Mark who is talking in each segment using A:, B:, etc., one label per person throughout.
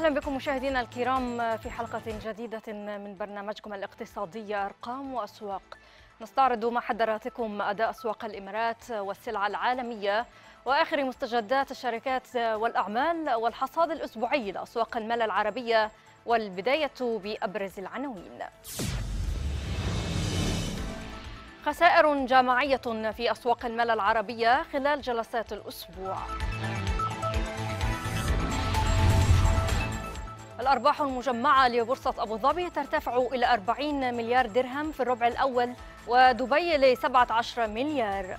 A: أهلا بكم مشاهدينا الكرام في حلقة جديدة من برنامجكم الاقتصادي أرقام وأسواق نستعرض مع حضراتكم أداء أسواق الإمارات والسلع العالمية وآخر مستجدات الشركات والأعمال والحصاد الأسبوعي لأسواق المال العربية والبداية بأبرز العناوين خسائر جماعية في أسواق المال العربية خلال جلسات الأسبوع الأرباح المجمعة لبورصة أبو ظبي ترتفع إلى 40 مليار درهم في الربع الأول ودبي ل 17 مليار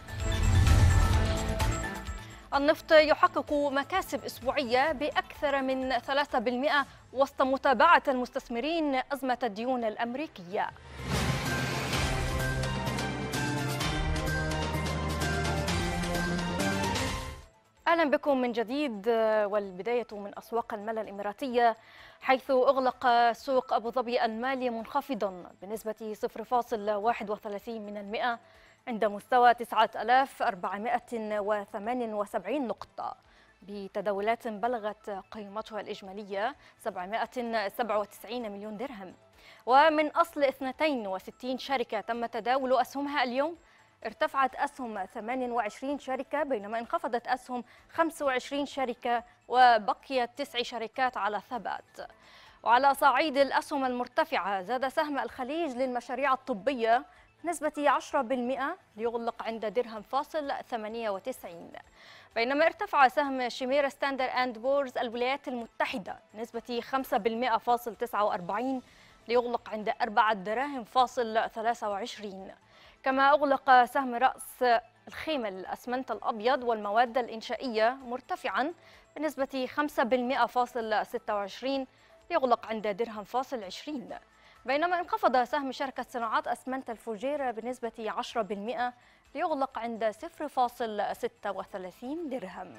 A: النفط يحقق مكاسب أسبوعية بأكثر من 3% وسط متابعة المستثمرين أزمة الديون الأمريكية أهلا بكم من جديد والبداية من أسواق المال الإماراتية حيث أغلق سوق أبو ظبي المالي منخفضا بنسبة 0.31 من المئة عند مستوى 9478 نقطة بتداولات بلغت قيمتها الإجمالية 797 مليون درهم ومن أصل 62 شركة تم تداول أسهمها اليوم ارتفعت أسهم 28 شركة بينما انخفضت أسهم 25 شركة وبقيت تسع شركات على ثبات وعلى صعيد الأسهم المرتفعة زاد سهم الخليج للمشاريع الطبية نسبة 10% ليغلق عند درهم فاصل 98 بينما ارتفع سهم شيميرا ستاندر أند بورز الولايات المتحدة نسبة 5% فاصل 49 ليغلق عند أربعة دراهم فاصل 23 كما أغلق سهم رأس الخيمة للأسمنت الأبيض والمواد الإنشائية مرتفعا بنسبة 5% فاصل 26 ليغلق عند درهم فاصل 20 بينما انخفض سهم شركة صناعات أسمنت الفجيرة بنسبة 10% ليغلق عند 0.36 درهم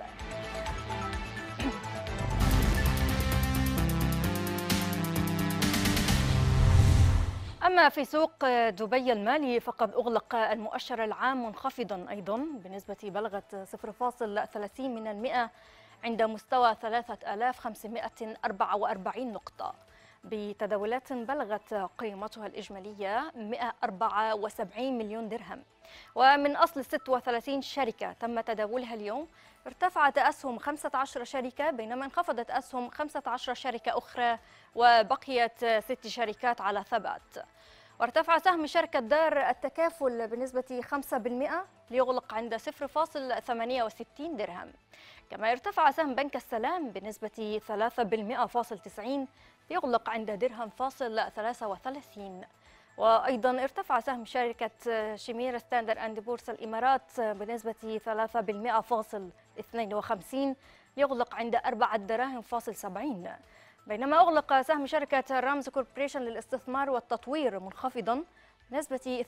A: أما في سوق دبي المالي فقد أغلق المؤشر العام منخفضا أيضا بنسبة بلغت 0.30 من المئة عند مستوى 3544 نقطة بتداولات بلغت قيمتها الإجمالية 174 مليون درهم ومن أصل 36 شركة تم تداولها اليوم ارتفعت أسهم 15 شركة بينما انخفضت أسهم 15 شركة أخرى وبقيت ست شركات على ثبات وارتفع سهم شركة دار التكافل بنسبة 5% ليغلق عند 0.68 درهم كما ارتفع سهم بنك السلام بنسبة 3.90 ليغلق عند درهم فاصل 33 وأيضا ارتفع سهم شركة شمير ستاندر أند بورصة الإمارات بنسبة 3.52 ليغلق عند 4 دراهم فاصل 70 بينما أغلق سهم شركة رامز كوربريشن للاستثمار والتطوير منخفضا بنسبة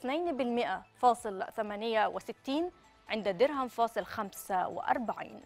A: 2% فاصل 68 عند درهم فاصل 45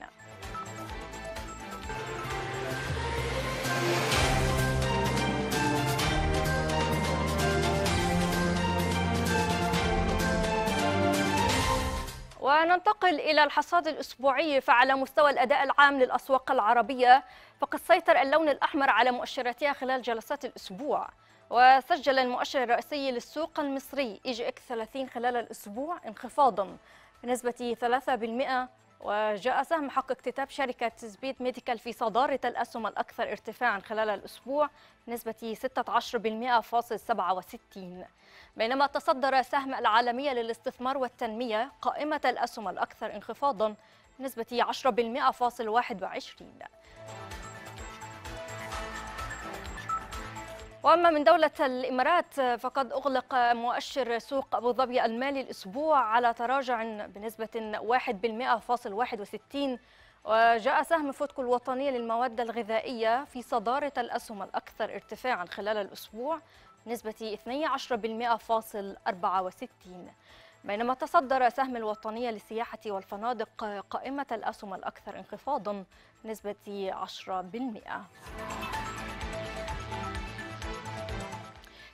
A: وننتقل إلى الحصاد الأسبوعي فعلى مستوى الأداء العام للأسواق العربية فقد سيطر اللون الأحمر على مؤشراتها خلال جلسات الأسبوع وسجل المؤشر الرئيسي للسوق المصري إيجي إكس 30 خلال الأسبوع انخفاضا بنسبة وجاء سهم حق اكتتاب شركة سبيد ميديكال في صدارة الأسهم الأكثر ارتفاعا خلال الأسبوع نسبة 16.67 بينما تصدر سهم العالمية للاستثمار والتنمية قائمة الأسهم الأكثر انخفاضا نسبة 10.21 واما من دوله الامارات فقد اغلق مؤشر سوق ابو ظبي المالي الاسبوع على تراجع بنسبه 1.61 وجاء سهم فوتكو الوطنية للمواد الغذائية في صدارة الأسهم الأكثر ارتفاعا خلال الأسبوع بنسبة 12.64 بينما تصدر سهم الوطنية للسياحة والفنادق قائمة الأسهم الأكثر انخفاضا بنسبة 10%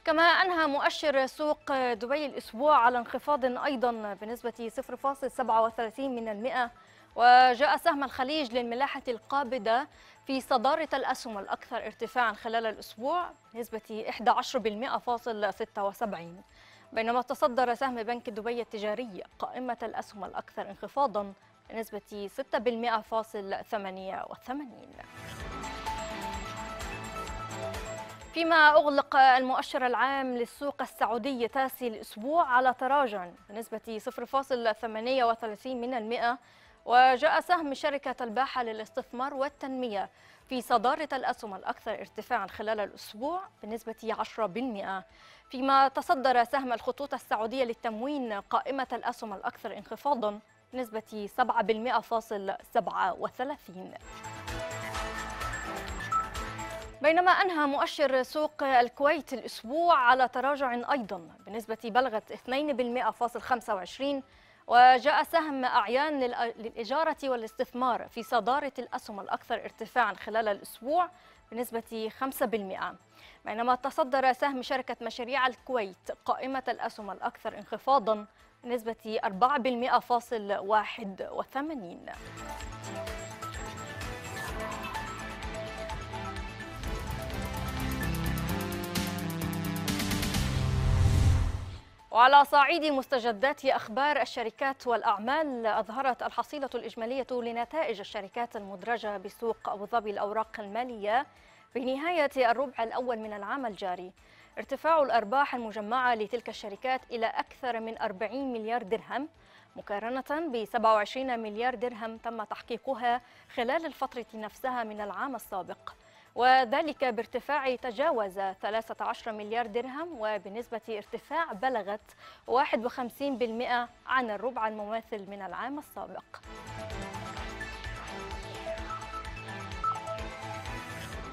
A: كما أنهى مؤشر سوق دبي الأسبوع على انخفاض أيضا بنسبة 0.37 من المئة وجاء سهم الخليج للملاحة القابضة في صدارة الأسهم الأكثر ارتفاعا خلال الأسبوع بنسبة 11% فاصل 76 بينما تصدر سهم بنك دبي التجاري قائمة الأسهم الأكثر انخفاضا بنسبة 6% فاصل 88 فيما أغلق المؤشر العام للسوق السعودي تاسي الأسبوع على تراجع بنسبة 0.38 من المئة وجاء سهم شركة الباحة للاستثمار والتنمية في صدارة الأسهم الأكثر ارتفاعا خلال الأسبوع بنسبة 10% فيما تصدر سهم الخطوط السعودية للتموين قائمة الأسهم الأكثر انخفاضا بنسبة 7.37 بينما أنهى مؤشر سوق الكويت الأسبوع على تراجع أيضا بنسبة بلغت 2.25 وجاء سهم أعيان للإجارة والاستثمار في صدارة الأسهم الأكثر ارتفاعا خلال الأسبوع بنسبة 5% بينما تصدر سهم شركة مشاريع الكويت قائمة الأسهم الأكثر انخفاضا بنسبة 4.81 وعلى صعيد مستجدات أخبار الشركات والأعمال أظهرت الحصيلة الإجمالية لنتائج الشركات المدرجة بسوق أبو ظبي الأوراق المالية في نهاية الربع الأول من العام الجاري ارتفاع الأرباح المجمعة لتلك الشركات إلى أكثر من 40 مليار درهم مقارنة ب 27 مليار درهم تم تحقيقها خلال الفترة نفسها من العام السابق وذلك بارتفاع تجاوز 13 مليار درهم وبنسبة ارتفاع بلغت 51% عن الربع المماثل من العام السابق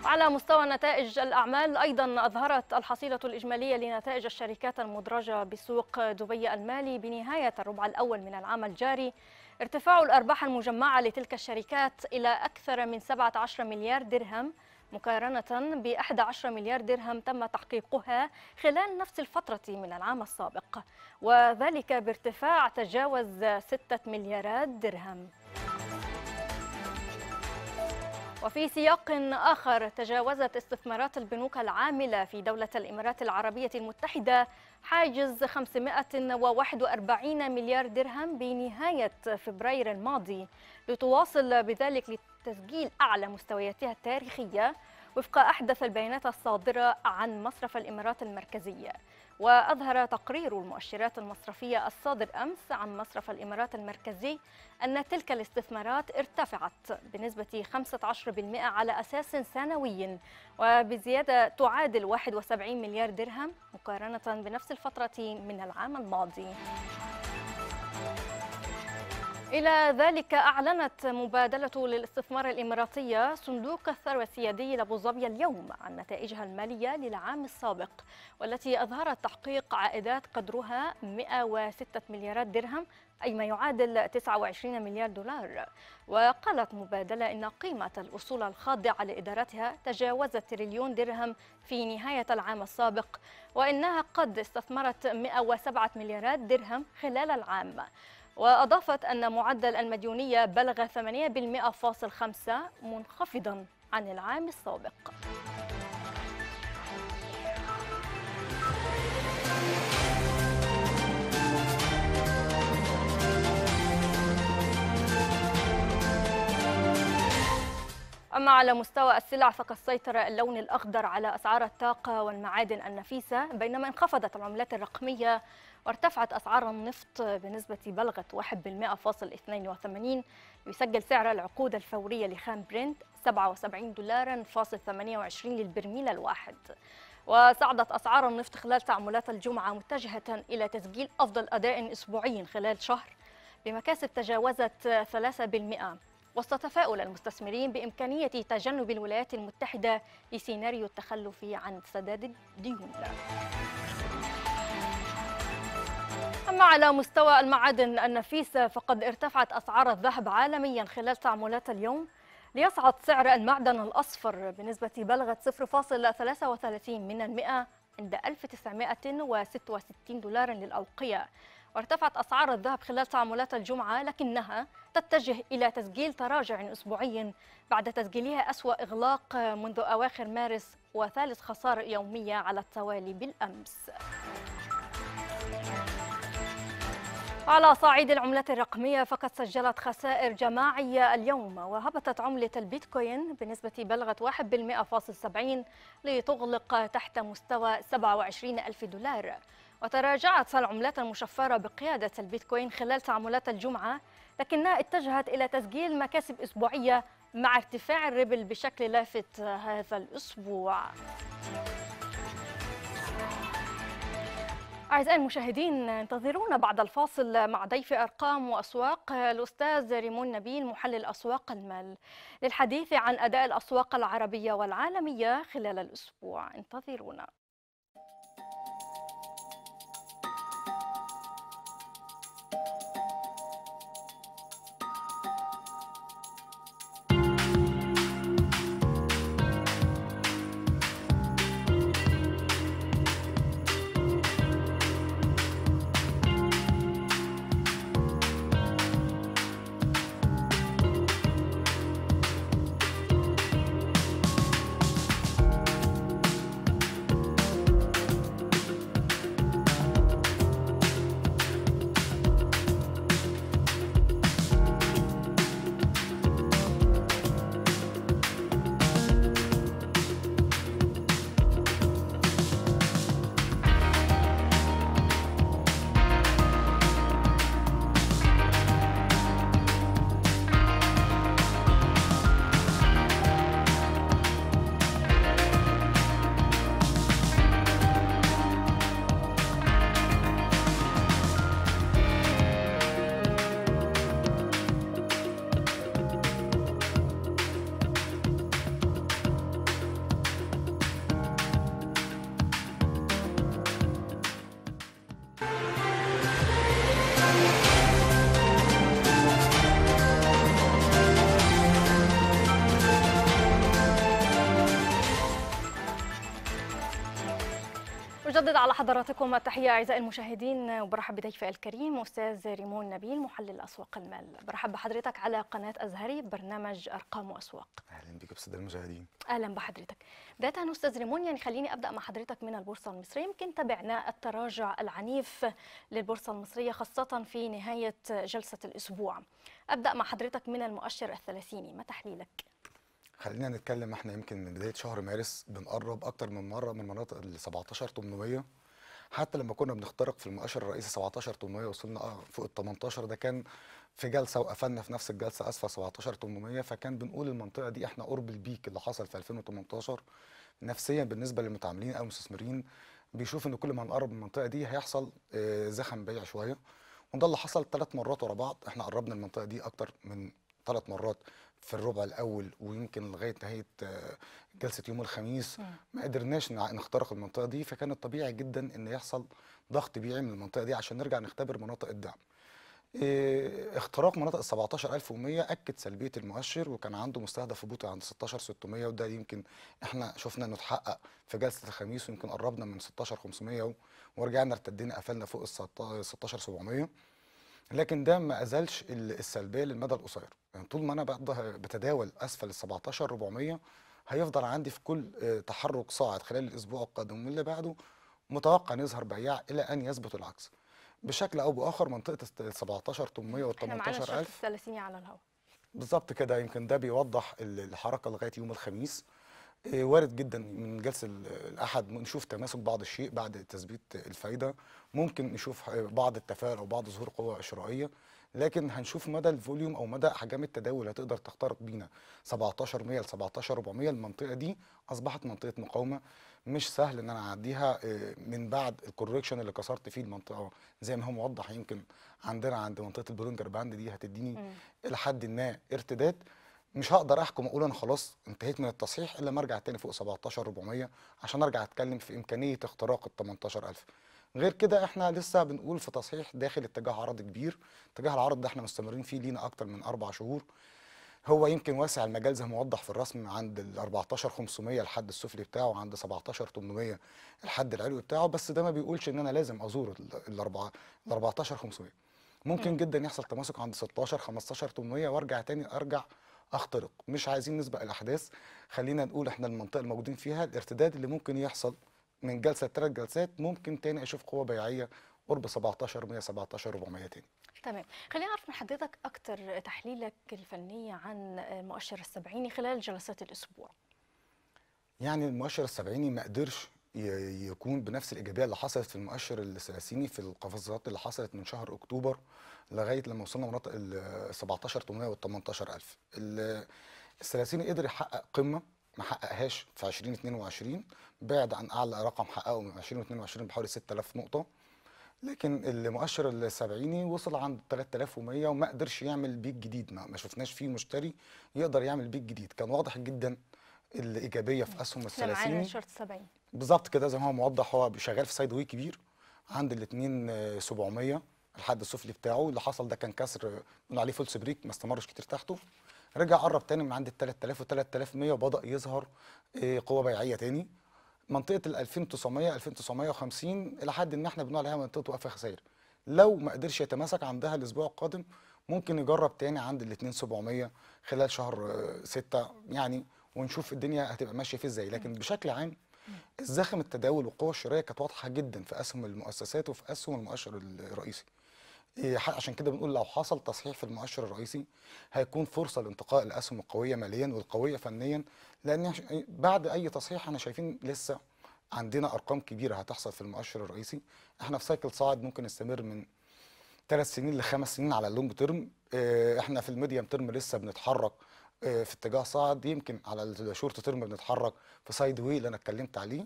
A: على مستوى نتائج الأعمال أيضا أظهرت الحصيلة الإجمالية لنتائج الشركات المدرجة بسوق دبي المالي بنهاية الربع الأول من العام الجاري ارتفاع الأرباح المجمعة لتلك الشركات إلى أكثر من 17 مليار درهم مقارنة ب 11 مليار درهم تم تحقيقها خلال نفس الفترة من العام السابق وذلك بارتفاع تجاوز 6 مليارات درهم وفي سياق آخر تجاوزت استثمارات البنوك العاملة في دولة الإمارات العربية المتحدة حاجز 541 مليار درهم بنهاية فبراير الماضي لتواصل بذلك تسجيل أعلى مستوياتها التاريخية وفق أحدث البيانات الصادرة عن مصرف الإمارات المركزية وأظهر تقرير المؤشرات المصرفية الصادر أمس عن مصرف الإمارات المركزي أن تلك الاستثمارات ارتفعت بنسبة 15% على أساس سنوي وبزيادة تعادل 71 مليار درهم مقارنة بنفس الفترة من العام الماضي إلى ذلك أعلنت مبادلة للاستثمار الإماراتية صندوق الثروة السيادي لأبو ظبي اليوم عن نتائجها المالية للعام السابق والتي أظهرت تحقيق عائدات قدرها 106 مليارات درهم أي ما يعادل 29 مليار دولار وقالت مبادلة إن قيمة الأصول الخاضعة لإدارتها تجاوزت تريليون درهم في نهاية العام السابق وإنها قد استثمرت 107 مليارات درهم خلال العام وأضافت أن معدل المديونية بلغ 8.5 منخفضا عن العام السابق أما على مستوى السلع فقد سيطر اللون الأخضر على أسعار الطاقة والمعادن النفيسة بينما انخفضت العملات الرقمية وارتفعت أسعار النفط بنسبة بلغت 1.82 يسجل سعر العقود الفورية لخام برنت 77 دولارا فاصل 28 للبرميل الواحد وصعدت أسعار النفط خلال تعاملات الجمعة متجهة إلى تسجيل أفضل أداء أسبوعي خلال شهر بمكاسب تجاوزت 3% وسط تفاؤل المستثمرين بإمكانية تجنب الولايات المتحدة لسيناريو التخلف عن سداد الديون أما على مستوى المعادن النفيسة فقد ارتفعت أسعار الذهب عالميا خلال تعاملات اليوم ليصعد سعر المعدن الأصفر بنسبة بلغت 0.33 من المئة عند 1966 دولار للأوقية وارتفعت أسعار الذهب خلال تعاملات الجمعة لكنها تتجه إلى تسجيل تراجع أسبوعي بعد تسجيلها أسوأ إغلاق منذ أواخر مارس وثالث خسارة يومية على التوالي بالأمس على صعيد العملة الرقمية فقد سجلت خسائر جماعية اليوم وهبطت عملة البيتكوين بنسبة بلغت 1.70 لتغلق تحت مستوى 27 ألف دولار وتراجعت العملات المشفرة بقيادة البيتكوين خلال تعاملات الجمعة لكنها اتجهت إلى تسجيل مكاسب أسبوعية مع ارتفاع الربل بشكل لافت هذا الأسبوع أعزائي المشاهدين انتظرونا بعد الفاصل مع ضيف أرقام وأسواق الأستاذ ريمون نبيل محلل أسواق المال للحديث عن أداء الأسواق العربية والعالمية خلال الأسبوع انتظرونا نجدد على حضراتكم التحية أعزائي المشاهدين وبرحب بضيفي الكريم أستاذ ريمون نبيل محلل أسواق المال برحب بحضرتك على قناة أزهري برنامج أرقام وأسواق
B: أهلا بك أستاذ المشاهدين
A: أهلا بحضرتك بداية أستاذ ريمون يعني خليني أبدأ مع حضرتك من البورصة المصرية يمكن تابعنا التراجع العنيف للبورصة المصرية خاصة في نهاية جلسة الأسبوع أبدأ مع حضرتك من المؤشر الثلاثيني ما تحليلك؟
B: خلينا نتكلم احنا يمكن من بدايه شهر مارس بنقرب اكتر من مره من مناطق ال 17 800 حتى لما كنا بنخترق في المؤشر الرئيسي 17 800 وصلنا فوق ال 18 ده كان في جلسه وقفلنا في نفس الجلسه اسفل 17 800 فكان بنقول المنطقه دي احنا قرب البيك اللي حصل في 2018 نفسيا بالنسبه للمتعاملين او المستثمرين بيشوف ان كل ما هنقرب من المنطقه دي هيحصل آه، زخم بيع شويه وده اللي حصل ثلاث مرات ورا بعض احنا قربنا المنطقه دي اكتر من ثلاث مرات في الربع الاول ويمكن لغايه نهايه آه، جلسه يوم الخميس ما قدرناش نخترق المنطقه دي فكان الطبيعي جدا ان يحصل ضغط بيعي من المنطقه دي عشان نرجع نختبر مناطق الدعم. آه، اختراق مناطق ال 17100 اكد سلبيه المؤشر وكان عنده مستهدف هبوطي عند 16600 وده يمكن احنا شفنا انه اتحقق في جلسه الخميس ويمكن قربنا من 16500 ورجعنا ارتدينا قفلنا فوق ال 16700 لكن ده ما ازالش السلبيه للمدى القصير يعني طول ما انا بتداول اسفل ال 17 400 هيفضل عندي في كل آه، تحرك صاعد خلال الاسبوع القادم واللي بعده متوقع يظهر بياع الى ان يثبت العكس بشكل او باخر منطقه ال 17 800 وال 18000
A: 30 على الهواء
B: بالظبط كده يمكن ده بيوضح الحركه لغايه يوم الخميس إيه، وارد جدا من جلسه الاحد نشوف تماسك بعض الشيء بعد تثبيت الفايده ممكن نشوف بعض التفاعل او بعض ظهور قوى شرائيه لكن هنشوف مدى الفوليوم او مدى احجام التداول هتقدر تخترق بينا 1700 ل 17400 المنطقه دي اصبحت منطقه مقاومه مش سهل ان انا اعديها إيه، من بعد الكوركشن اللي كسرت فيه المنطقه زي ما هو موضح يمكن عندنا عند منطقه البرونجر باند دي هتديني الى حد ما ارتداد مش هقدر احكم اقول انا خلاص انتهيت من التصحيح الا ما ارجع تاني فوق 17 400 عشان ارجع اتكلم في امكانيه اختراق ال 18000 غير كده احنا لسه بنقول في تصحيح داخل اتجاه عرض كبير اتجاه العرض ده احنا مستمرين فيه لينا اكتر من اربع شهور هو يمكن واسع المجال زي ما وضح في الرسم عند ال 14 500 الحد السفلي بتاعه عند 17 800 الحد العلوي بتاعه بس ده ما بيقولش ان انا لازم ازور ال 14 500 ممكن جدا يحصل تماسك عند 16 15 800 وارجع تاني ارجع اخترق مش عايزين نسبق الاحداث خلينا نقول احنا المنطقه الموجودين فيها الارتداد اللي ممكن يحصل من جلسه ثلاث جلسات ممكن تاني اشوف قوه بيعيه قرب 17 117 400 تاني
A: تمام خلينا نعرف من حضرتك اكتر تحليلك الفنيه عن مؤشر السبعيني خلال جلسات الاسبوع
B: يعني المؤشر السبعيني ما قدرش يكون بنفس الايجابيه اللي حصلت في المؤشر الثلاثيني في القفزات اللي حصلت من شهر اكتوبر لغايه لما وصلنا مناطق ال 17800 وال 18000 الثلاثيني قدر يحقق قمه ما حققهاش في 2022 بعد عن اعلى رقم حققه من 2022 بحوالي 6000 نقطه لكن المؤشر السبعيني وصل عند 3100 وما قدرش يعمل بيك جديد ما شفناش فيه مشتري يقدر يعمل بيك جديد كان واضح جدا الايجابيه في اسهم ال 30 معانا شرط 70 بالظبط كده زي ما هو موضح هو شغال في سايد وي كبير عند الاثنين 700 آه، الحد السفلي بتاعه اللي حصل ده كان كسر من عليه فولس بريك ما استمرش كتير تحته رجع قرب تاني من عند ال 3000 و 3100 وبدا يظهر آه، قوه بيعيه تاني منطقه ال 2900 2950 الى حد ان احنا بنقول عليها منطقه وقف خسائر لو ما قدرش يتماسك عندها الاسبوع القادم ممكن يجرب تاني عند ال 2700 خلال شهر 6 آه، يعني ونشوف الدنيا هتبقى ماشيه فيه ازاي لكن بشكل عام الزخم التداول والقوه الشرائيه كانت واضحه جدا في اسهم المؤسسات وفي اسهم المؤشر الرئيسي إيه، عشان كده بنقول لو حصل تصحيح في المؤشر الرئيسي هيكون فرصه لانتقاء الاسهم القويه ماليا والقويه فنيا لان بعد اي تصحيح احنا شايفين لسه عندنا ارقام كبيره هتحصل في المؤشر الرئيسي احنا في سايكل صاعد ممكن يستمر من ثلاث سنين لخمس سنين على اللونج تيرم إيه، احنا في الميديم تيرم لسه بنتحرك آه، في اتجاه صاعد يمكن على الشورت تيرم بنتحرك في سايد وي اللي انا اتكلمت عليه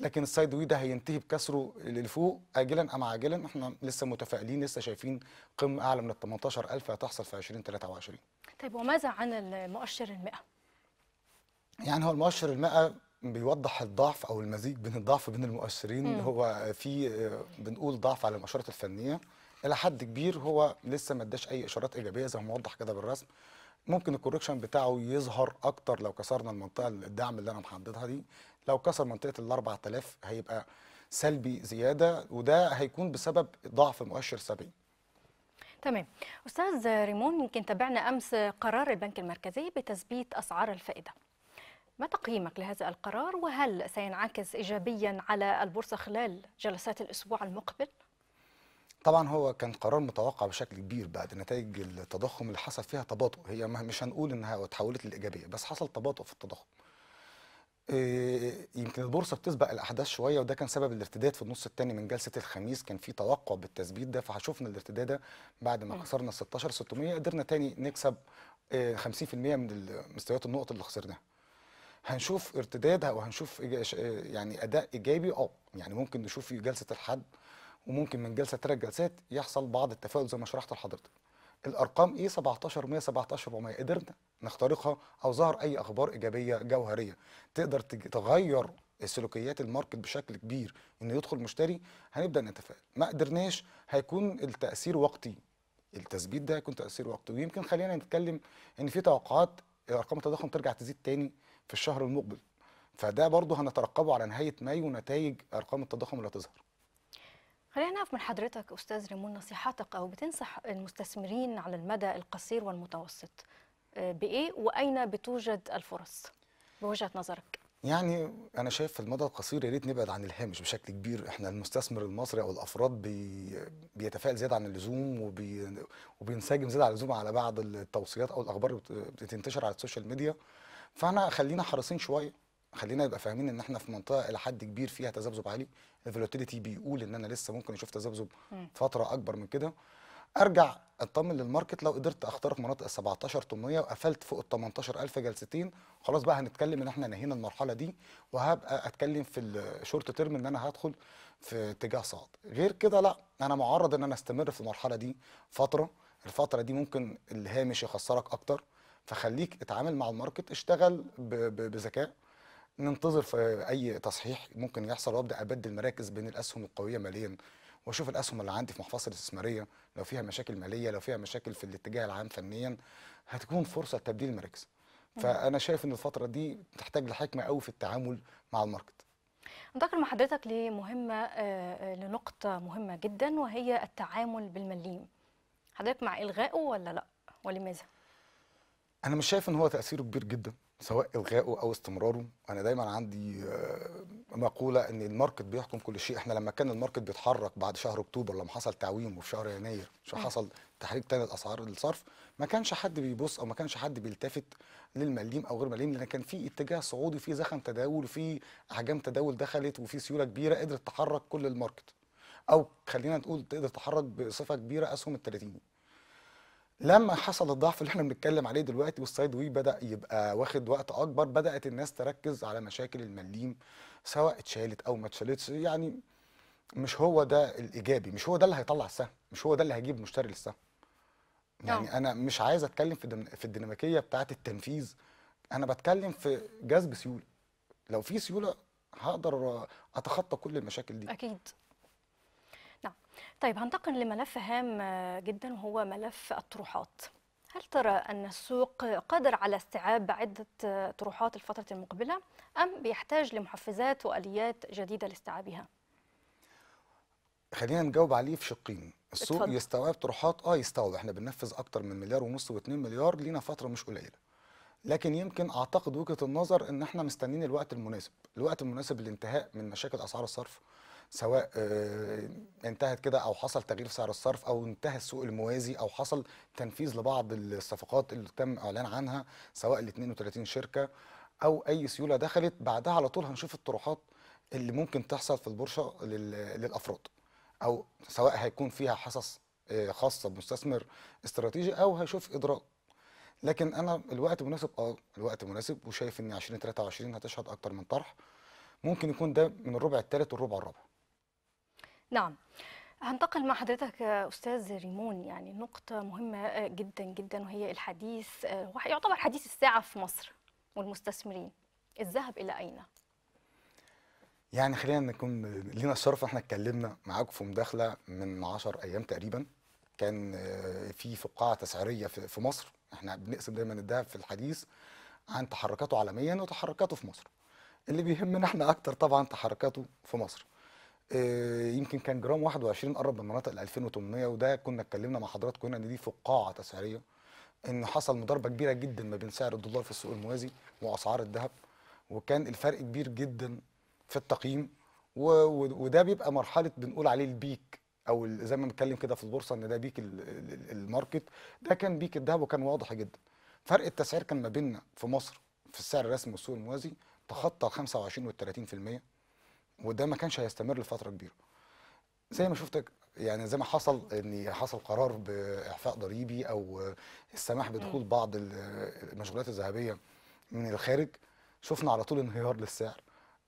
B: لكن السايد وي ده هينتهي بكسره للفوق اجلا ام عاجلا احنا لسه متفائلين لسه شايفين قمه اعلى من ال 18000 هتحصل في 2023
A: طيب وماذا عن المؤشر ال ال100
B: يعني هو المؤشر ال ال100 بيوضح الضعف او المزيج بين الضعف بين المؤشرين مم. هو في آه، بنقول ضعف على المؤشرات الفنيه الى حد كبير هو لسه ما اداش اي اشارات ايجابيه زي ما موضح كده بالرسم ممكن الكوركشن بتاعه يظهر اكتر لو كسرنا المنطقه الدعم اللي انا محددها دي لو كسر منطقه ال 4000 هيبقى سلبي زياده وده هيكون بسبب ضعف مؤشر 70
A: تمام استاذ ريمون يمكن تابعنا امس قرار البنك المركزي بتثبيت اسعار الفائده ما تقييمك لهذا القرار وهل سينعكس ايجابيا على البورصه خلال جلسات الاسبوع المقبل
B: طبعا هو كان قرار متوقع بشكل كبير بعد نتائج التضخم اللي حصل فيها تباطؤ هي مش هنقول انها تحولت لايجابيه بس حصل تباطؤ في التضخم آه، يمكن البورصه بتسبق الاحداث شويه وده كان سبب الارتداد في النص الثاني من جلسه الخميس كان في توقع بالتثبيت ده فشفنا الارتداد ده بعد ما خسرنا 16 600 قدرنا تاني نكسب 50% آه، من مستويات النقط اللي خسرناها هنشوف ارتداد وهنشوف يعني اداء ايجابي اه يعني ممكن نشوف في جلسه الحد وممكن من جلسه ثلاث جلسات يحصل بعض التفاؤل زي ما شرحت لحضرتك. الارقام ايه 17 17 400 قدرنا نخترقها او ظهر اي اخبار ايجابيه جوهريه تقدر تغير سلوكيات الماركت بشكل كبير انه يدخل مشتري هنبدا نتفائل ما قدرناش هيكون التاثير وقتي التثبيت ده هيكون تاثير وقتي ويمكن خلينا نتكلم ان في توقعات ارقام التضخم ترجع تزيد تاني في الشهر المقبل فده برضه هنترقبه على نهايه مايو نتائج ارقام التضخم اللي هتظهر
A: خلينا نعرف من حضرتك استاذ ريمون نصيحتك او بتنصح المستثمرين على المدى القصير والمتوسط آه، بايه واين بتوجد الفرص بوجهه نظرك
B: يعني انا شايف في المدى القصير يا ريت نبعد عن الهامش بشكل كبير احنا المستثمر المصري او الافراد بي بيتفائل زياده عن اللزوم وبي وبينسجم زياده عن اللزوم على بعض التوصيات او الاخبار اللي بتنتشر على السوشيال ميديا فاحنا خلينا حريصين شويه خلينا نبقى فاهمين ان احنا في منطقه الى حد كبير فيها تذبذب عالي الفولاتيليتي بيقول ان انا لسه ممكن اشوف تذبذب فتره اكبر من كده ارجع اطمن للماركت لو قدرت اخترق مناطق ال 17 800 وقفلت فوق ال 18000 جلستين خلاص بقى هنتكلم ان احنا نهينا المرحله دي وهبقى اتكلم في الشورت تيرم ان انا هدخل في اتجاه صعد غير كده لا انا معرض ان انا استمر في المرحله دي فتره الفتره دي ممكن الهامش يخسرك اكتر فخليك اتعامل مع الماركت اشتغل بذكاء ننتظر في اي تصحيح ممكن يحصل وابدا ابدل مراكز بين الاسهم القويه ماليا واشوف الاسهم اللي عندي في محفظه الاستثماريه لو فيها مشاكل ماليه لو فيها مشاكل في الاتجاه العام فنيا هتكون فرصه لتبديل المراكز فانا شايف ان الفتره دي تحتاج لحكمه قوي في التعامل مع الماركت
A: انتقل مع حضرتك لمهمه آه، آه، لنقطه مهمه جدا وهي التعامل بالمليم حضرتك مع الغائه ولا لا ولماذا
B: انا مش شايف ان هو تاثيره كبير جدا سواء الغائه او استمراره انا دايما عندي آه، مقوله ان الماركت بيحكم كل شيء احنا لما كان الماركت بيتحرك بعد شهر اكتوبر لما حصل تعويم وفي شهر يناير شو حصل تحريك تاني لاسعار الصرف ما كانش حد بيبص او ما كانش حد بيلتفت للمليم او غير مليم لان كان في اتجاه صعودي في زخم تداول وفي احجام تداول دخلت وفي سيوله كبيره قدرت تحرك كل الماركت او خلينا نقول تقدر تحرك بصفه كبيره اسهم ال 30 لما حصل الضعف اللي احنا بنتكلم عليه دلوقتي والسايد وي بدا يبقى واخد وقت اكبر بدات الناس تركز على مشاكل المليم سواء اتشالت او ما اتشالتش يعني مش هو ده الايجابي مش هو ده اللي هيطلع السهم مش هو ده اللي هيجيب مشتري للسهم يعني آه. انا مش عايز اتكلم في في الديناميكيه بتاعه التنفيذ انا بتكلم في جذب سيوله لو في سيوله هقدر اتخطى كل المشاكل دي اكيد
A: نعم طيب هنتقل لملف هام آه، جدا وهو ملف الطروحات هل ترى أن السوق قادر على استيعاب عدة آه، طروحات الفترة المقبلة أم بيحتاج لمحفزات وآليات جديدة لاستيعابها؟
B: خلينا نجاوب عليه في شقين السوق اتفضل. يستوعب طروحات اه يستوعب احنا بننفذ اكتر من مليار ونص و2 مليار لينا فتره مش قليله لكن يمكن اعتقد وجهه النظر ان احنا مستنيين الوقت المناسب الوقت المناسب للانتهاء من مشاكل اسعار الصرف سواء آه، انتهت كده او حصل تغيير سعر الصرف او انتهى السوق الموازي او حصل تنفيذ لبعض الصفقات اللي تم اعلان عنها سواء ال 32 شركه او اي سيوله دخلت بعدها على طول هنشوف الطروحات اللي ممكن تحصل في البورصه للافراد او سواء هيكون فيها حصص آه، خاصه بمستثمر استراتيجي او هيشوف ادراك لكن انا الوقت مناسب اه الوقت مناسب وشايف ان 2023 هتشهد اكتر من طرح ممكن يكون ده من الربع الثالث والربع الرابع
A: نعم هنتقل مع حضرتك استاذ ريمون يعني نقطة مهمة آه، جدا جدا وهي الحديث آه، يعتبر حديث الساعة في مصر والمستثمرين الذهب إلى أين؟
B: يعني خلينا نكون لينا الشرف احنا اتكلمنا معاكم في مداخلة من 10 أيام تقريبا كان آه، في فقاعة تسعيرية في مصر احنا بنقسم دايما الذهب في الحديث عن تحركاته عالميا وتحركاته في مصر اللي بيهمنا احنا اكتر طبعا تحركاته في مصر آه، يمكن كان جرام 21 قرب من مناطق ال 2800 وده كنا اتكلمنا مع حضراتكم هنا ان دي فقاعه تسعيريه ان حصل مضاربه كبيره جدا ما بين سعر الدولار في السوق الموازي واسعار الذهب وكان الفرق كبير جدا في التقييم وده بيبقى مرحله بنقول عليه البيك او زي ما بنتكلم كده في البورصه ان ده بيك الماركت ده كان بيك الذهب وكان واضح جدا فرق التسعير كان ما بيننا في مصر في السعر الرسمي والسوق الموازي تخطى ال 25 وال 30% وده ما كانش هيستمر لفتره كبيره زي ما شفتك يعني زي ما حصل ان حصل قرار باعفاء ضريبي او السماح بدخول بعض المشغولات الذهبيه من الخارج شفنا على طول انهيار للسعر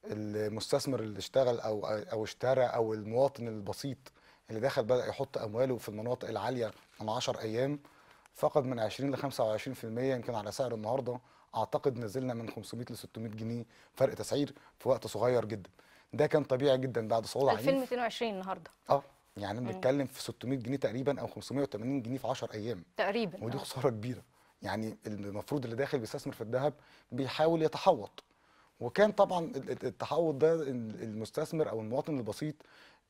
B: المستثمر اللي اشتغل او او اشترى او المواطن البسيط اللي دخل بدا يحط امواله في المناطق العاليه من 10 ايام فقد من 20 ل 25% يمكن على سعر النهارده اعتقد نزلنا من 500 ل 600 جنيه فرق تسعير في وقت صغير جدا ده كان طبيعي جدا بعد صعود عنيف
A: 2022 النهارده
B: اه يعني بنتكلم في 600 جنيه تقريبا او 580 جنيه في 10 ايام تقريبا ودي آه. خساره كبيره يعني المفروض اللي داخل بيستثمر في الذهب بيحاول يتحوط وكان طبعا التحوط ده المستثمر او المواطن البسيط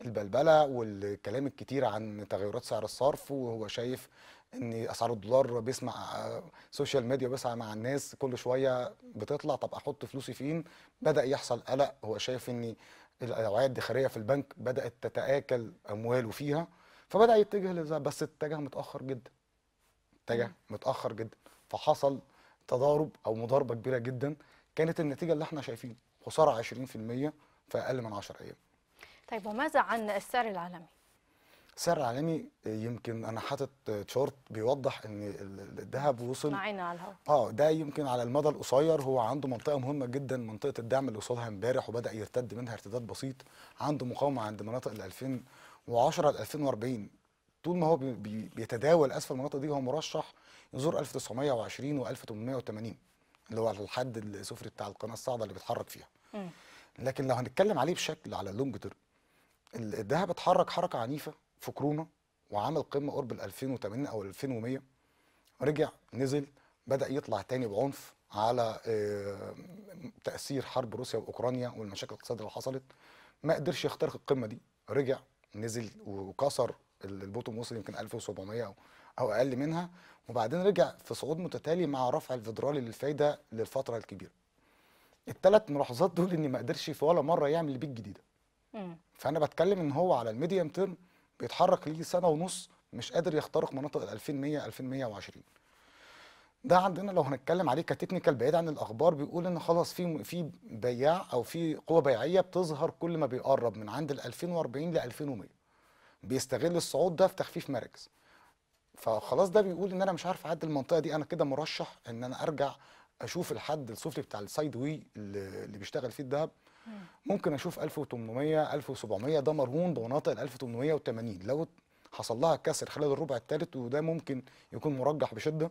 B: البلبله والكلام الكتير عن تغيرات سعر الصرف وهو شايف ان اسعار الدولار بيسمع سوشيال ميديا بيسعى مع الناس كل شويه بتطلع طب احط فلوسي فين بدا يحصل قلق هو شايف ان الاوعيه الادخاريه في البنك بدات تتاكل امواله فيها فبدا يتجه للذهب بس اتجه متاخر جدا اتجه متاخر جدا فحصل تضارب او مضاربه كبيره جدا كانت النتيجه اللي احنا شايفين خساره 20% في اقل من 10 ايام
A: طيب وماذا عن السعر العالمي
B: سعر عالمي يمكن انا حاطط تشارت بيوضح ان الذهب وصل معانا على الهواء اه ده يمكن على المدى القصير هو عنده منطقه مهمه جدا منطقه الدعم اللي وصلها امبارح وبدا يرتد منها ارتداد بسيط عنده مقاومه عند مناطق ال 2010 ل 2040 طول ما هو بيتداول اسفل المناطق دي هو مرشح يزور 1920 و 1880 اللي هو الحد السفلي بتاع القناه الصاعده اللي بيتحرك فيها م. لكن لو هنتكلم عليه بشكل على اللونج تيرم الذهب اتحرك حركه عنيفه في كورونا وعمل قمه قرب ال 2080 او 2100 رجع نزل بدا يطلع تاني بعنف على آه، تاثير حرب روسيا واوكرانيا والمشاكل الاقتصاديه اللي حصلت ما قدرش يخترق القمه دي رجع نزل وكسر البوتوم وصل يمكن 1700 او او اقل منها وبعدين رجع في صعود متتالي مع رفع الفيدرالي للفايده للفتره الكبيره الثلاث ملاحظات دول ان ما قدرش في ولا مره يعمل بيك جديده فانا بتكلم ان هو على الميديم تيرم بيتحرك ليه سنه ونص مش قادر يخترق مناطق ال 2100 2120 ده عندنا لو هنتكلم عليه كتكنيكال بعيد عن الاخبار بيقول ان خلاص في في بياع او في قوه بيعيه بتظهر كل ما بيقرب من عند ال 2040 ل 2100 بيستغل الصعود ده في تخفيف مراكز فخلاص ده بيقول ان انا مش عارف اعدي المنطقه دي انا كده مرشح ان انا ارجع اشوف الحد السفلي بتاع السايد وي اللي بيشتغل فيه الذهب ممكن اشوف 1800 1700 ده مرهون بمناطق ال 1880 لو حصل لها كسر خلال الربع الثالث وده ممكن يكون مرجح بشده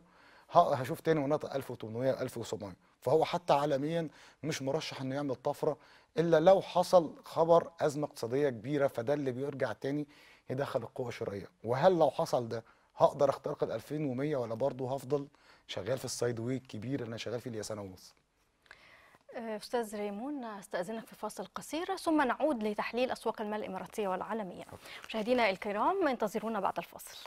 B: هشوف تاني مناطق 1800 1700 فهو حتى عالميا مش مرشح انه يعمل طفره الا لو حصل خبر ازمه اقتصاديه كبيره فده اللي بيرجع تاني يدخل القوه الشرائيه وهل لو حصل ده هقدر اخترق ال 2100 ولا برضه هفضل شغال في السايد ويك كبير انا شغال فيه ليا سنه ونص
A: آه، استاذ ريمون استاذنك في فاصل قصير ثم نعود لتحليل اسواق المال الاماراتيه والعالميه مشاهدينا الكرام انتظرونا بعد الفاصل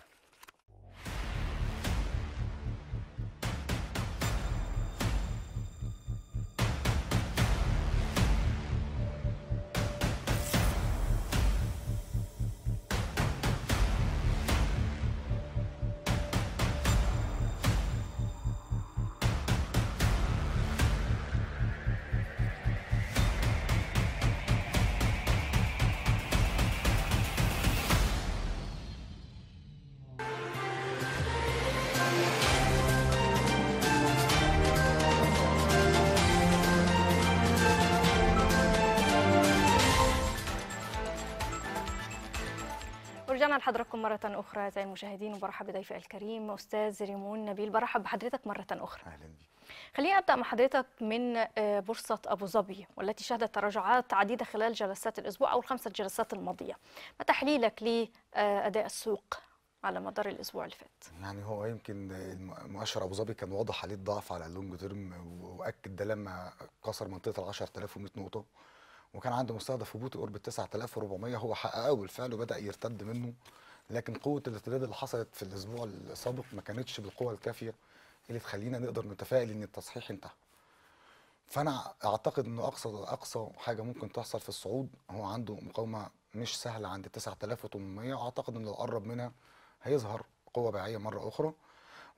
A: رجعنا لحضراتكم مرة أخرى أعزائي المشاهدين وبرحب بضيفي الكريم أستاذ ريمون نبيل برحب بحضرتك مرة أخرى أهلا بك خلينا أبدأ مع حضرتك من آه، بورصة أبو ظبي والتي شهدت تراجعات عديدة خلال جلسات الأسبوع أو الخمسة جلسات الماضية ما تحليلك لأداء آه، السوق على مدار الاسبوع اللي فات
B: يعني هو يمكن مؤشر ابو ظبي كان واضح عليه الضعف على اللونج تيرم واكد ده لما كسر منطقه ال 10100 نقطه وكان عنده مستهدف هبوطي قرب 9400 هو حققه بالفعل وبدا يرتد منه لكن قوه الارتداد اللي حصلت في الاسبوع السابق ما كانتش بالقوه الكافيه اللي تخلينا نقدر نتفائل ان التصحيح انتهى. فانا اعتقد انه اقصى اقصى حاجه ممكن تحصل في الصعود هو عنده مقاومه مش سهله عند 9800 واعتقد ان لو قرب منها هيظهر قوه بيعيه مره اخرى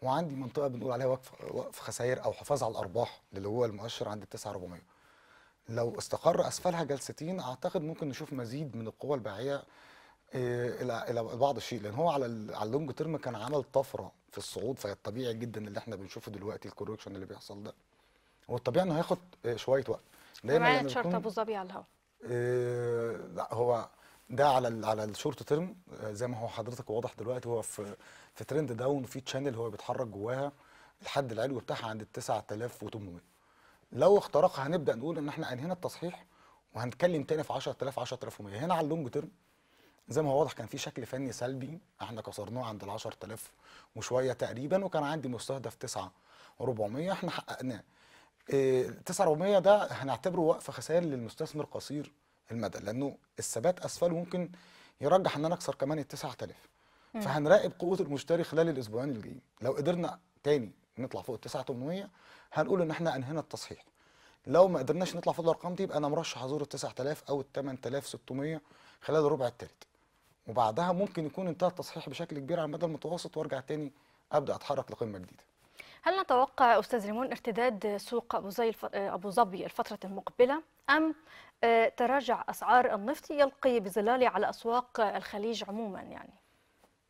B: وعندي منطقه بنقول عليها وقف وقف خسائر او حفاظ على الارباح اللي هو المؤشر عند 9400 لو استقر اسفلها جلستين اعتقد ممكن نشوف مزيد من القوى البيعيه آه، الى الى بعض الشيء لان هو على على اللونج تيرم كان عمل طفره في الصعود فالطبيعي جدا اللي احنا بنشوفه دلوقتي الكوركشن اللي بيحصل ده هو الطبيعي انه هياخد آه، شويه وقت دايما معايا تشارت ابو ظبي على الهواء آه، لا هو ده على على الشورت تيرم زي ما هو حضرتك واضح دلوقتي هو في في ترند داون في تشانل هو بيتحرك جواها الحد العلوي بتاعها عند ال 9800 لو اخترقها هنبدا نقول ان احنا انهينا التصحيح وهنتكلم تاني في 10000 10100 هنا على اللونج تيرم زي ما هو واضح كان في شكل فني سلبي احنا كسرناه عند ال 10000 وشويه تقريبا وكان عندي مستهدف 9400 احنا حققناه إيه آه، 9400 ده هنعتبره وقف خسائر للمستثمر قصير المدى لانه الثبات اسفله ممكن يرجح ان انا اكسر كمان ال 9000 فهنراقب قوه المشتري خلال الاسبوعين الجايين لو قدرنا تاني نطلع فوق ال 9800 هنقول ان احنا انهينا التصحيح لو ما قدرناش نطلع فوق الارقام دي يبقى انا مرشح ازور ال 9000 او ال 8600 خلال الربع الثالث وبعدها ممكن يكون انتهى التصحيح بشكل كبير على المدى المتوسط وارجع تاني ابدا اتحرك لقمه جديده
A: هل نتوقع استاذ ريمون ارتداد سوق ابو زي ابو ظبي الفتره المقبله ام آه، تراجع اسعار النفط يلقي بظلاله على اسواق الخليج عموما يعني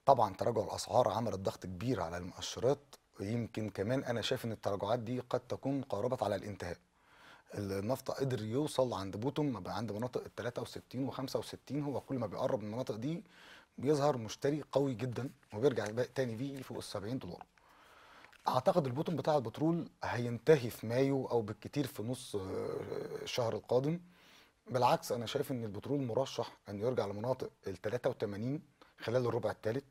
B: طبعا تراجع الاسعار عمل ضغط كبير على المؤشرات يمكن كمان انا شايف ان التراجعات دي قد تكون قاربت على الانتهاء النفط قدر يوصل عند بوتوم عند مناطق ال 63 و 65 هو كل ما بيقرب من المناطق دي بيظهر مشتري قوي جدا وبيرجع تاني بيه فوق ال 70 دولار اعتقد البوتوم بتاع البترول هينتهي في مايو او بالكتير في نص الشهر آه، القادم بالعكس انا شايف ان البترول مرشح ان يرجع لمناطق ال 83 خلال الربع الثالث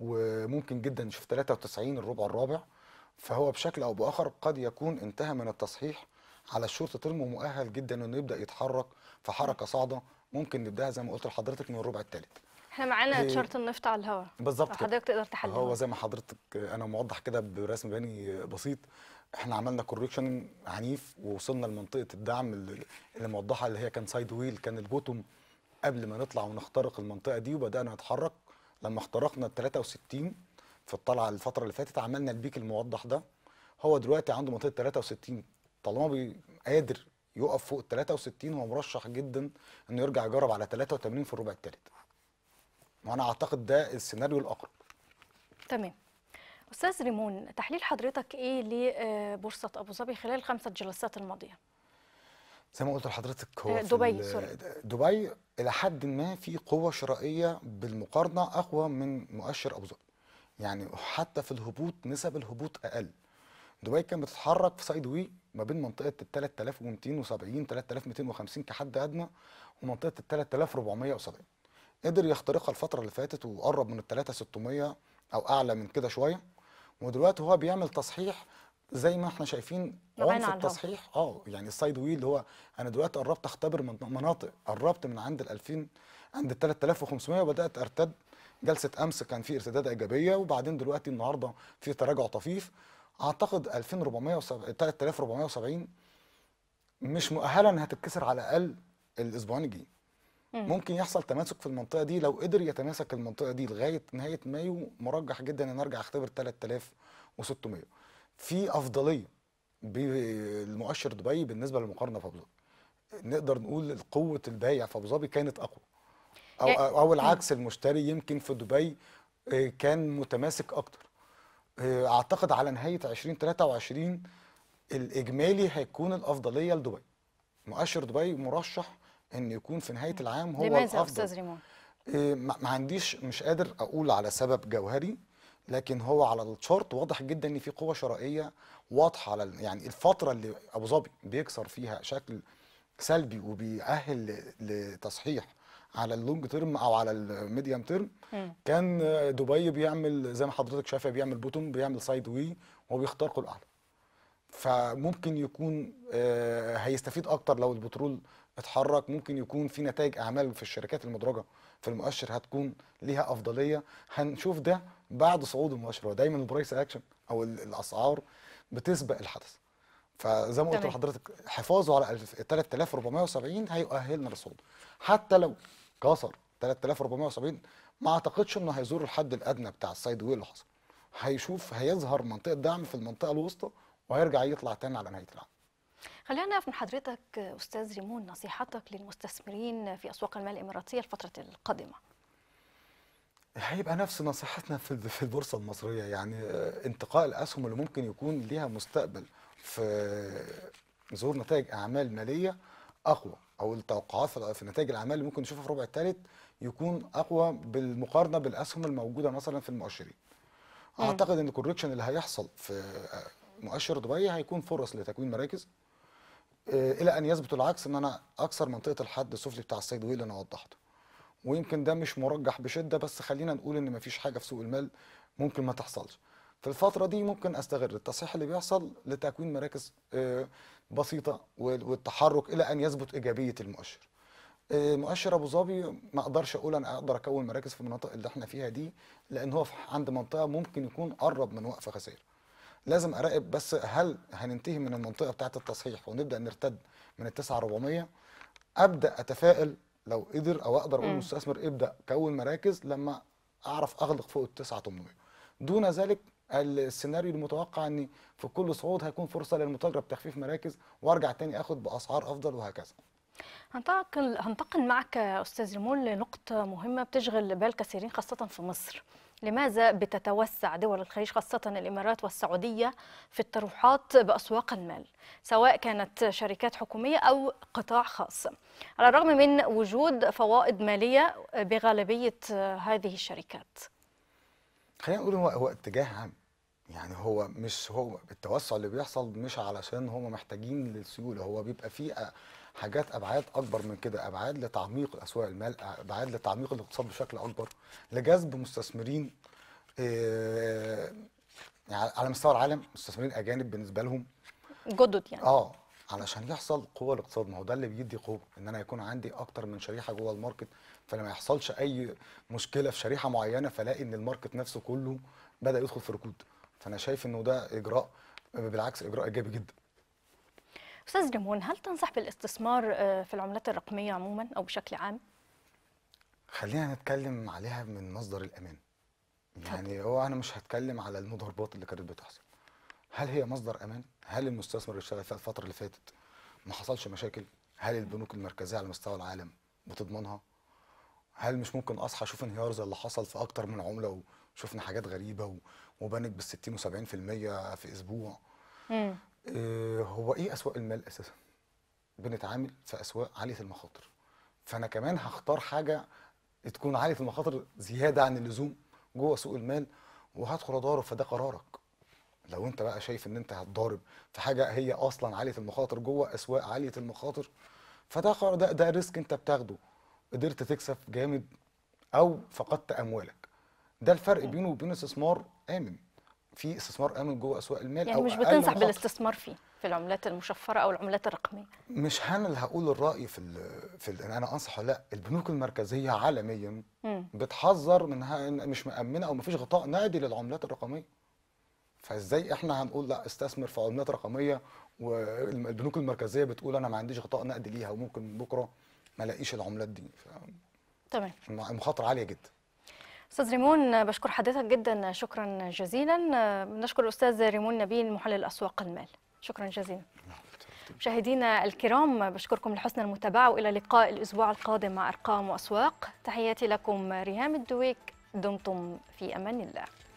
B: وممكن جدا نشوف 93 الربع الرابع فهو بشكل او باخر قد يكون انتهى من التصحيح على الشرطه ترمو مؤهل جدا انه يبدا يتحرك في حركه صاعده ممكن نبداها زي ما قلت لحضرتك من الربع الثالث
A: احنا معانا إيه، تشارت النفط على الهواء بالظبط حضرتك تقدر تحلل هو زي
B: ما حضرتك انا موضح كده برسم بياني بسيط احنا عملنا كوريكشن عنيف ووصلنا لمنطقه الدعم اللي موضحه اللي هي كان سايد ويل كان البوتوم قبل ما نطلع ونخترق المنطقه دي وبدانا نتحرك لما اخترقنا ال 63 في الطلعه الفتره اللي فاتت عملنا البيك الموضح ده هو دلوقتي عنده منطقه 63 طالما قادر يقف فوق ال 63 هو مرشح جدا انه يرجع يجرب على 83 في الربع الثالث. وانا اعتقد ده السيناريو الاقرب.
A: تمام. استاذ ريمون تحليل حضرتك ايه لبورصه ابو ظبي خلال خمسه جلسات الماضيه؟
B: زي ما قلت لحضرتك هو آه، دبي سوري دبي الى حد ما في قوه شرائيه بالمقارنه اقوى من مؤشر ابو ظبي يعني حتى في الهبوط نسب الهبوط اقل دبي كانت بتتحرك في سايد وي ما بين منطقه ال 3270 3250 كحد ادنى ومنطقه ال 3470 قدر يخترقها الفتره اللي فاتت وقرب من ال 3600 او اعلى من كده شويه ودلوقتي هو بيعمل تصحيح زي ما احنا شايفين عنف التصحيح اه يعني السايد ويل اللي هو انا دلوقتي قربت اختبر من مناطق قربت من عند ال 2000 عند ال 3500 وبدات ارتد جلسه امس كان في ارتداد ايجابيه وبعدين دلوقتي النهارده في تراجع طفيف اعتقد 2470 3470 مش مؤهله انها تتكسر على الاقل الاسبوعين الجايين ممكن يحصل تماسك في المنطقه دي لو قدر يتماسك المنطقه دي لغايه نهايه مايو مرجح جدا ان ارجع اختبر 3600 في افضليه بالمؤشر دبي بالنسبه للمقارنه في ابو ظبي نقدر نقول قوه البايع في ابو ظبي كانت اقوى او يعني او العكس المشتري يمكن في دبي آه، كان متماسك اكتر آه، اعتقد على نهايه 2023 الاجمالي هيكون الافضليه لدبي مؤشر دبي مرشح ان يكون في نهايه العام هو لماذا الافضل لماذا استاذ ريمون آه، ما عنديش مش قادر اقول على سبب جوهري لكن هو على الشارت واضح جدا ان في قوه شرائيه واضحه على يعني الفتره اللي ابو ظبي بيكسر فيها شكل سلبي وبيأهل لتصحيح على اللونج تيرم او على الميديم تيرم كان دبي بيعمل زي ما حضرتك شايفه بيعمل بوتوم بيعمل سايد وي وهو كل الاعلى فممكن يكون آه، هيستفيد اكتر لو البترول اتحرك ممكن يكون في نتائج اعمال في الشركات المدرجه في المؤشر هتكون ليها افضليه هنشوف ده بعد صعود المؤشر هو دايما البرايس اكشن او الاسعار بتسبق الحدث فزي ما قلت لحضرتك حفاظه على 3470 هيؤهلنا للصعود حتى لو كسر 3470 ما اعتقدش انه هيزور الحد الادنى بتاع السايد وي اللي حصل هيشوف هيظهر منطقه دعم في المنطقه الوسطى وهيرجع يطلع تاني على نهايه العام
A: خلينا نعرف من حضرتك استاذ ريمون نصيحتك للمستثمرين في اسواق المال الاماراتيه الفتره القادمه
B: هيبقى نفس نصيحتنا في البورصه المصريه يعني آه، انتقاء الاسهم اللي ممكن يكون ليها مستقبل في ظهور نتائج اعمال ماليه اقوى او التوقعات في نتائج الاعمال اللي ممكن نشوفها في الربع الثالث يكون اقوى بالمقارنه بالاسهم الموجوده مثلا في المؤشرين اعتقد ان الكوركشن اللي هيحصل في آه، مؤشر دبي هيكون فرص لتكوين مراكز آه، الى ان يثبت العكس ان انا اكسر منطقه الحد السفلي بتاع السيد اللي انا وضحته ويمكن ده مش مرجح بشده بس خلينا نقول ان مفيش حاجه في سوق المال ممكن ما تحصلش في الفتره دي ممكن استغل التصحيح اللي بيحصل لتكوين مراكز آه، بسيطه والتحرك الى ان يثبت ايجابيه المؤشر آه، مؤشر ابو ظبي ما اقدرش اقول انا اقدر اكون مراكز في المناطق اللي احنا فيها دي لان هو عند منطقه ممكن يكون قرب من وقفه خسائر لازم اراقب بس هل هننتهي من المنطقه بتاعه التصحيح ونبدا نرتد من ال 9400 ابدا اتفائل لو قدر او اقدر اقول المستثمر ابدا كون مراكز لما اعرف اغلق فوق ال 9800 دون ذلك السيناريو المتوقع ان في كل صعود هيكون فرصه للمتاجره بتخفيف مراكز وارجع تاني اخد باسعار افضل وهكذا
A: هنتقل هنتقل معك استاذ ريمون لنقطه مهمه بتشغل بال كثيرين خاصه في مصر لماذا بتتوسع دول الخليج خاصة الإمارات والسعودية في الطروحات بأسواق المال سواء كانت شركات حكومية أو قطاع خاص على الرغم من وجود فوائد مالية بغالبية هذه الشركات
B: خلينا نقول هو اتجاه عام يعني هو مش هو التوسع اللي بيحصل مش علشان هم محتاجين للسيوله هو بيبقى فيه حاجات ابعاد اكبر من كده ابعاد لتعميق اسواق المال ابعاد لتعميق الاقتصاد بشكل اكبر لجذب مستثمرين يعني على مستوى العالم مستثمرين اجانب بالنسبه لهم
A: جدد يعني اه
B: علشان يحصل قوه الاقتصاد ما هو ده اللي بيدي قوه ان انا يكون عندي اكتر من شريحه جوه الماركت فلما يحصلش اي مشكله في شريحه معينه فلاقي ان الماركت نفسه كله بدا يدخل في ركود فانا شايف انه ده اجراء بالعكس اجراء ايجابي جدا
A: استاذ ريمون هل تنصح بالاستثمار آه، في العملات الرقميه عموما او بشكل عام
B: خلينا نتكلم عليها من مصدر الامان يعني هو انا مش هتكلم على المضاربات اللي كانت بتحصل هل هي مصدر امان هل المستثمر اللي اشتغل فيها الفتره اللي فاتت ما حصلش مشاكل هل البنوك المركزيه على مستوى العالم بتضمنها هل مش ممكن اصحى اشوف انهيار زي اللي حصل في اكتر من عمله وشفنا حاجات غريبه وبانت بال 60 و 70% في اسبوع امم هو ايه اسواق المال اساسا بنتعامل في اسواق عاليه المخاطر فانا كمان هختار حاجه تكون عاليه المخاطر زياده عن اللزوم جوه سوق المال وهدخل اضارب فده قرارك لو انت بقى شايف ان انت هتضارب في حاجه هي اصلا عاليه المخاطر جوه اسواق عاليه المخاطر فده قرار ده, ده ريسك انت بتاخده قدرت تكسب جامد او فقدت اموالك ده الفرق بينه وبين استثمار امن في استثمار امن جوه اسواق المال يعني أو مش بتنصح بالاستثمار
A: فيه في العملات المشفره او العملات الرقميه
B: مش انا اللي هقول الراي في الـ في الـ انا انصح ولا لا البنوك المركزيه عالميا م. بتحذر منها مش مامنه او مفيش غطاء نقدي للعملات الرقميه فازاي احنا هنقول لا استثمر في عملات رقميه والبنوك المركزيه بتقول انا ما عنديش غطاء نقدي ليها وممكن بكره ما الاقيش العملات دي تمام المخاطره عاليه جدا
A: استاذ ريمون بشكر حضرتك جدا شكرا جزيلا نشكر الاستاذ ريمون نبيل محلل اسواق المال شكرا جزيلا مشاهدينا الكرام بشكركم لحسن المتابعه والى لقاء الاسبوع القادم مع ارقام واسواق تحياتي لكم ريهام الدويك دمتم في امان الله